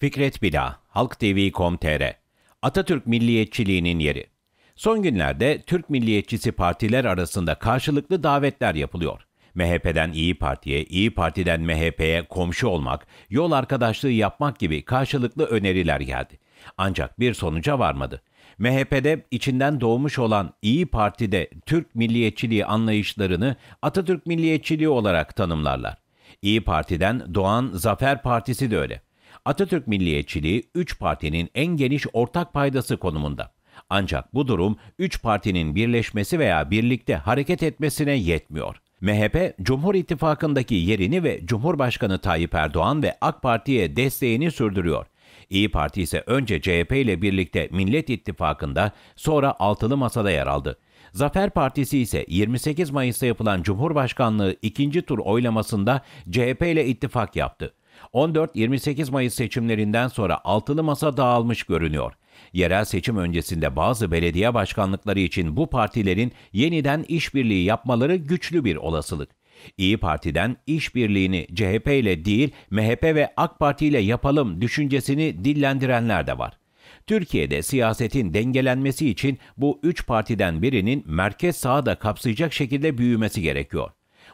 Fikret Bila, HalkTV.com.tr Atatürk Milliyetçiliğinin Yeri Son günlerde Türk Milliyetçisi partiler arasında karşılıklı davetler yapılıyor. MHP'den İyi Parti'ye, İyi Parti'den MHP'ye komşu olmak, yol arkadaşlığı yapmak gibi karşılıklı öneriler geldi. Ancak bir sonuca varmadı. MHP'de içinden doğmuş olan İyi Parti'de Türk milliyetçiliği anlayışlarını Atatürk milliyetçiliği olarak tanımlarlar. İyi Parti'den Doğan Zafer Partisi de öyle. Atatürk milliyetçiliği 3 partinin en geniş ortak paydası konumunda. Ancak bu durum 3 partinin birleşmesi veya birlikte hareket etmesine yetmiyor. MHP, Cumhur İttifakı'ndaki yerini ve Cumhurbaşkanı Tayyip Erdoğan ve AK Parti'ye desteğini sürdürüyor. İyi Parti ise önce CHP ile birlikte Millet İttifakı'nda sonra altılı masada yer aldı. Zafer Partisi ise 28 Mayıs'ta yapılan Cumhurbaşkanlığı ikinci tur oylamasında CHP ile ittifak yaptı. 14-28 Mayıs seçimlerinden sonra altılı masa dağılmış görünüyor. Yerel seçim öncesinde bazı belediye başkanlıkları için bu partilerin yeniden işbirliği yapmaları güçlü bir olasılık. İyi Parti'den işbirliğini CHP ile değil MHP ve AK Parti ile yapalım düşüncesini dillendirenler de var. Türkiye'de siyasetin dengelenmesi için bu üç partiden birinin merkez sağda kapsayacak şekilde büyümesi gerekiyor.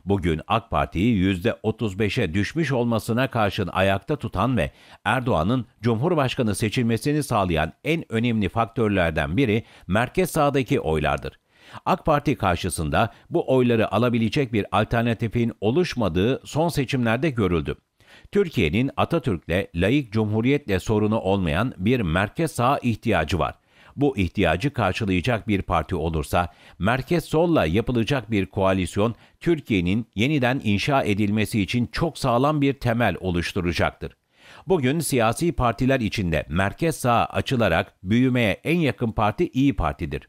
Bugün AK Parti'yi %35'e düşmüş olmasına karşın ayakta tutan ve Erdoğan'ın Cumhurbaşkanı seçilmesini sağlayan en önemli faktörlerden biri merkez sağdaki oylardır. AK Parti karşısında bu oyları alabilecek bir alternatifin oluşmadığı son seçimlerde görüldü. Türkiye'nin Atatürk'le, layık cumhuriyetle sorunu olmayan bir merkez sağ ihtiyacı var. Bu ihtiyacı karşılayacak bir parti olursa, merkez solla yapılacak bir koalisyon Türkiye'nin yeniden inşa edilmesi için çok sağlam bir temel oluşturacaktır. Bugün siyasi partiler içinde merkez sağa açılarak büyümeye en yakın parti İyi Parti'dir.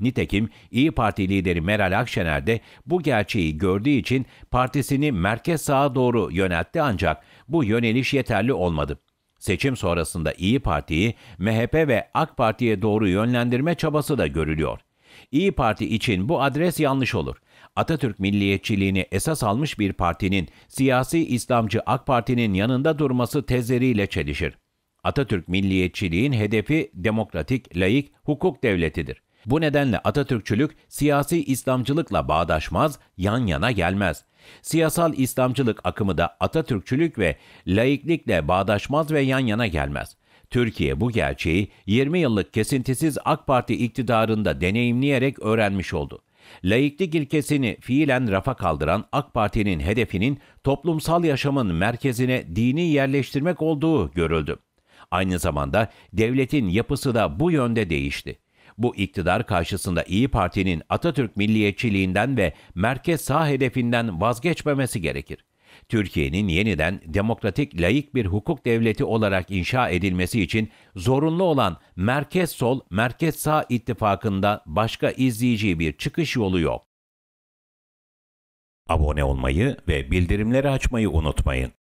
Nitekim İyi Parti lideri Meral Akşener de bu gerçeği gördüğü için partisini merkez sağa doğru yöneltti ancak bu yöneliş yeterli olmadı. Seçim sonrasında İyi Parti'yi MHP ve AK Parti'ye doğru yönlendirme çabası da görülüyor. İyi Parti için bu adres yanlış olur. Atatürk milliyetçiliğini esas almış bir partinin siyasi İslamcı AK Parti'nin yanında durması tezleriyle çelişir. Atatürk milliyetçiliğin hedefi demokratik, layık, hukuk devletidir. Bu nedenle Atatürkçülük siyasi İslamcılıkla bağdaşmaz, yan yana gelmez. Siyasal İslamcılık akımı da Atatürkçülük ve laiklikle bağdaşmaz ve yan yana gelmez. Türkiye bu gerçeği 20 yıllık kesintisiz AK Parti iktidarında deneyimleyerek öğrenmiş oldu. Laiklik ilkesini fiilen rafa kaldıran AK Parti'nin hedefinin toplumsal yaşamın merkezine dini yerleştirmek olduğu görüldü. Aynı zamanda devletin yapısı da bu yönde değişti. Bu iktidar karşısında İyi Parti'nin Atatürk milliyetçiliğinden ve merkez sağ hedefinden vazgeçmemesi gerekir. Türkiye'nin yeniden demokratik layık bir hukuk devleti olarak inşa edilmesi için zorunlu olan merkez sol, merkez sağ ittifakında başka izleyici bir çıkış yolu yok. Abone olmayı ve bildirimleri açmayı unutmayın.